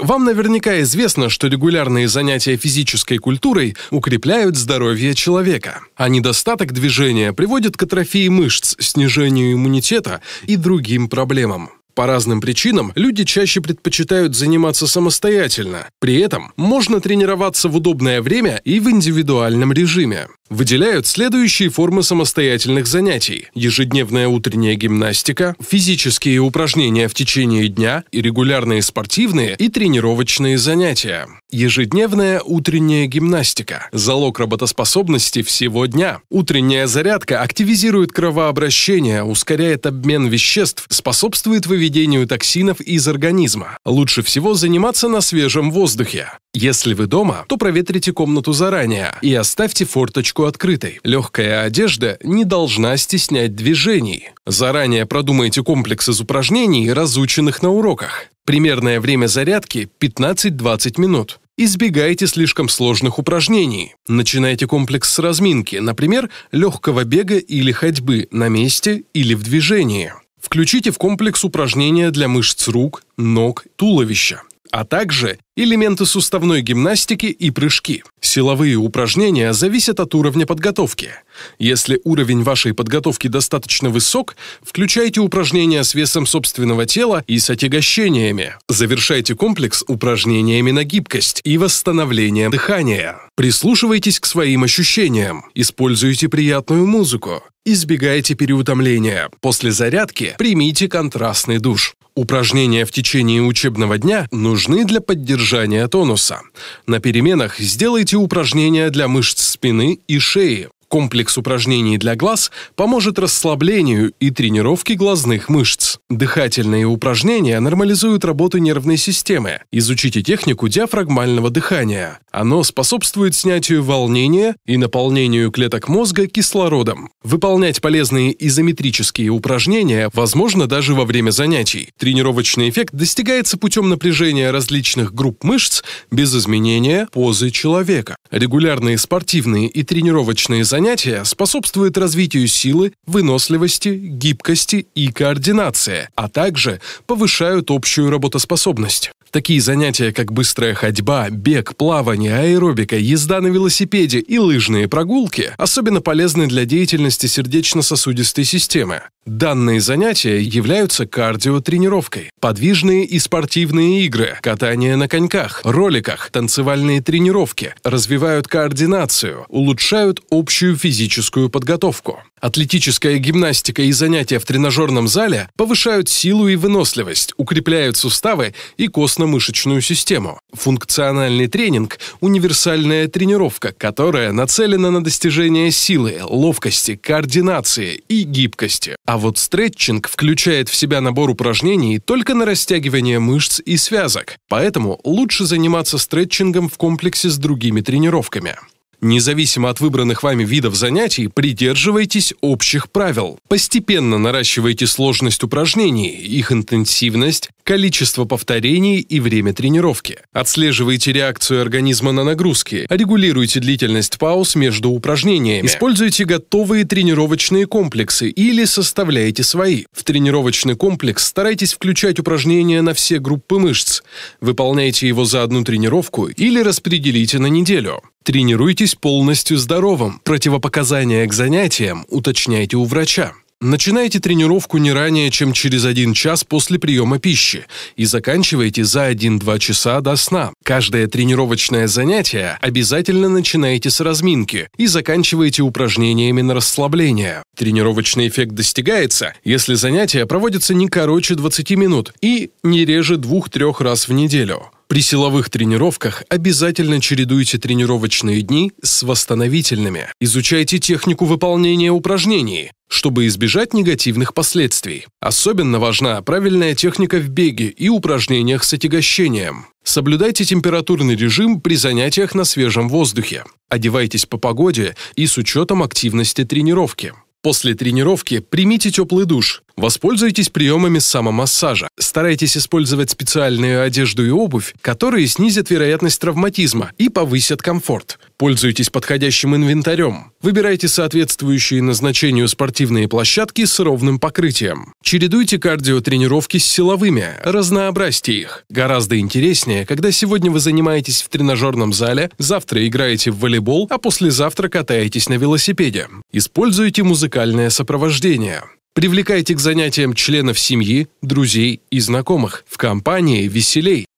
Вам наверняка известно, что регулярные занятия физической культурой укрепляют здоровье человека, а недостаток движения приводит к атрофии мышц, снижению иммунитета и другим проблемам. По разным причинам люди чаще предпочитают заниматься самостоятельно. При этом можно тренироваться в удобное время и в индивидуальном режиме. Выделяют следующие формы самостоятельных занятий. Ежедневная утренняя гимнастика, физические упражнения в течение дня и регулярные спортивные и тренировочные занятия. Ежедневная утренняя гимнастика – залог работоспособности всего дня. Утренняя зарядка активизирует кровообращение, ускоряет обмен веществ, способствует выведению токсинов из организма. Лучше всего заниматься на свежем воздухе. Если вы дома, то проветрите комнату заранее и оставьте форточку открытой. Легкая одежда не должна стеснять движений. Заранее продумайте комплекс из упражнений, разученных на уроках. Примерное время зарядки – 15-20 минут. Избегайте слишком сложных упражнений. Начинайте комплекс с разминки, например, легкого бега или ходьбы на месте или в движении. Включите в комплекс упражнения для мышц рук, ног, туловища а также элементы суставной гимнастики и прыжки. Силовые упражнения зависят от уровня подготовки. Если уровень вашей подготовки достаточно высок, включайте упражнения с весом собственного тела и с отягощениями. Завершайте комплекс упражнениями на гибкость и восстановление дыхания. Прислушивайтесь к своим ощущениям, используйте приятную музыку, избегайте переутомления. После зарядки примите контрастный душ. Упражнения в течение учебного дня нужны для поддержания тонуса. На переменах сделайте упражнения для мышц спины и шеи. Комплекс упражнений для глаз поможет расслаблению и тренировке глазных мышц. Дыхательные упражнения нормализуют работу нервной системы. Изучите технику диафрагмального дыхания. Оно способствует снятию волнения и наполнению клеток мозга кислородом. Выполнять полезные изометрические упражнения возможно даже во время занятий. Тренировочный эффект достигается путем напряжения различных групп мышц без изменения позы человека. Регулярные спортивные и тренировочные занятия занятия способствует развитию силы, выносливости, гибкости и координации, а также повышают общую работоспособность. Такие занятия, как быстрая ходьба, бег, плавание, аэробика, езда на велосипеде и лыжные прогулки, особенно полезны для деятельности сердечно-сосудистой системы. Данные занятия являются кардиотренировкой, подвижные и спортивные игры, катание на коньках, роликах, танцевальные тренировки, развивают координацию, улучшают общую физическую подготовку. Атлетическая гимнастика и занятия в тренажерном зале повышают силу и выносливость, укрепляют суставы и костно-мышечную систему. Функциональный тренинг – универсальная тренировка, которая нацелена на достижение силы, ловкости, координации и гибкости. А вот стретчинг включает в себя набор упражнений только на растягивание мышц и связок, поэтому лучше заниматься стретчингом в комплексе с другими тренировками. Независимо от выбранных вами видов занятий, придерживайтесь общих правил. Постепенно наращивайте сложность упражнений, их интенсивность, количество повторений и время тренировки. Отслеживайте реакцию организма на нагрузки, регулируйте длительность пауз между упражнениями, используйте готовые тренировочные комплексы или составляйте свои. В тренировочный комплекс старайтесь включать упражнения на все группы мышц, выполняйте его за одну тренировку или распределите на неделю. Тренируйтесь полностью здоровым. Противопоказания к занятиям уточняйте у врача. Начинайте тренировку не ранее, чем через 1 час после приема пищи и заканчивайте за 1-2 часа до сна. Каждое тренировочное занятие обязательно начинайте с разминки и заканчивайте упражнениями на расслабление. Тренировочный эффект достигается, если занятие проводится не короче 20 минут и не реже 2-3 раз в неделю. При силовых тренировках обязательно чередуйте тренировочные дни с восстановительными. Изучайте технику выполнения упражнений, чтобы избежать негативных последствий. Особенно важна правильная техника в беге и упражнениях с отягощением. Соблюдайте температурный режим при занятиях на свежем воздухе. Одевайтесь по погоде и с учетом активности тренировки. После тренировки примите теплый душ, Воспользуйтесь приемами самомассажа. Старайтесь использовать специальную одежду и обувь, которые снизят вероятность травматизма и повысят комфорт. Пользуйтесь подходящим инвентарем. Выбирайте соответствующие назначению спортивные площадки с ровным покрытием. Чередуйте кардиотренировки с силовыми, разнообразьте их. Гораздо интереснее, когда сегодня вы занимаетесь в тренажерном зале, завтра играете в волейбол, а послезавтра катаетесь на велосипеде. Используйте музыкальное сопровождение. Привлекайте к занятиям членов семьи, друзей и знакомых. В компании веселей.